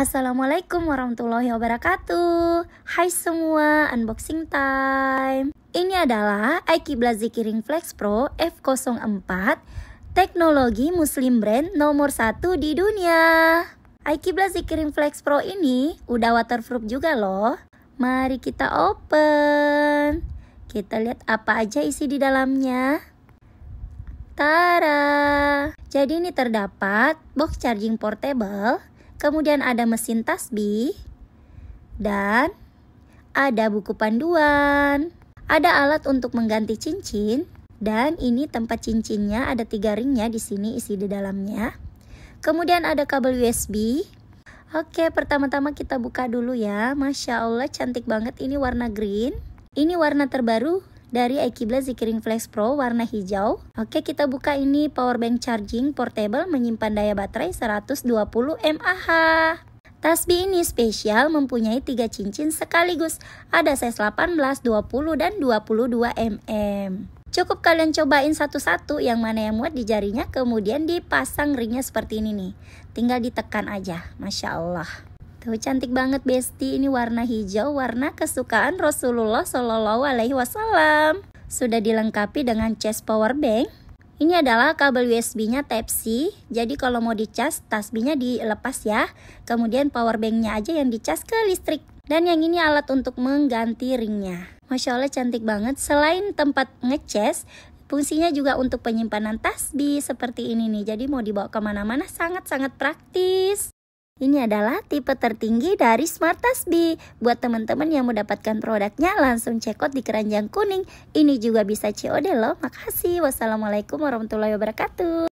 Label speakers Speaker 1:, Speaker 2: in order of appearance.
Speaker 1: Assalamualaikum warahmatullahi wabarakatuh Hai semua, unboxing time Ini adalah Aikibla Zikiring Flex Pro F04 Teknologi muslim brand nomor 1 di dunia Aikibla Zikiring Flex Pro ini udah waterproof juga loh Mari kita open Kita lihat apa aja isi di dalamnya Tara! Jadi ini terdapat box charging portable kemudian ada mesin tasbih, dan ada buku panduan, ada alat untuk mengganti cincin, dan ini tempat cincinnya ada tiga ringnya di sini isi di dalamnya. Kemudian ada kabel USB. Oke, pertama-tama kita buka dulu ya. Masya Allah, cantik banget ini warna green. Ini warna terbaru dari Aikibla Zikiring Flex Pro warna hijau. Oke, kita buka ini power bank charging portable menyimpan daya baterai 120 mAh. Tasbih ini spesial mempunyai tiga cincin sekaligus, ada size 18, 20, dan 22 mm. Cukup kalian cobain satu-satu yang mana yang muat di jarinya kemudian dipasang ringnya seperti ini nih. Tinggal ditekan aja, Masya Allah. Tuh gitu. cantik banget Besti, ini warna hijau, warna kesukaan Rasulullah Shallallahu Alaihi Wasallam. Sudah dilengkapi dengan chest power bank. Ini adalah kabel USB-nya Type-C, jadi kalau mau dicas, tasbihnya dilepas ya. Kemudian power banknya aja yang dicas ke listrik. Dan yang ini alat untuk mengganti ringnya. Masya Allah cantik banget. Selain tempat ngecas, Fungsinya juga untuk penyimpanan tasbih seperti ini nih. Jadi mau dibawa kemana-mana sangat-sangat praktis. Ini adalah tipe tertinggi dari Smart Tasbih. Buat teman-teman yang mau dapatkan produknya langsung cekot di keranjang kuning. Ini juga bisa COD loh. Makasih. Wassalamualaikum warahmatullahi wabarakatuh.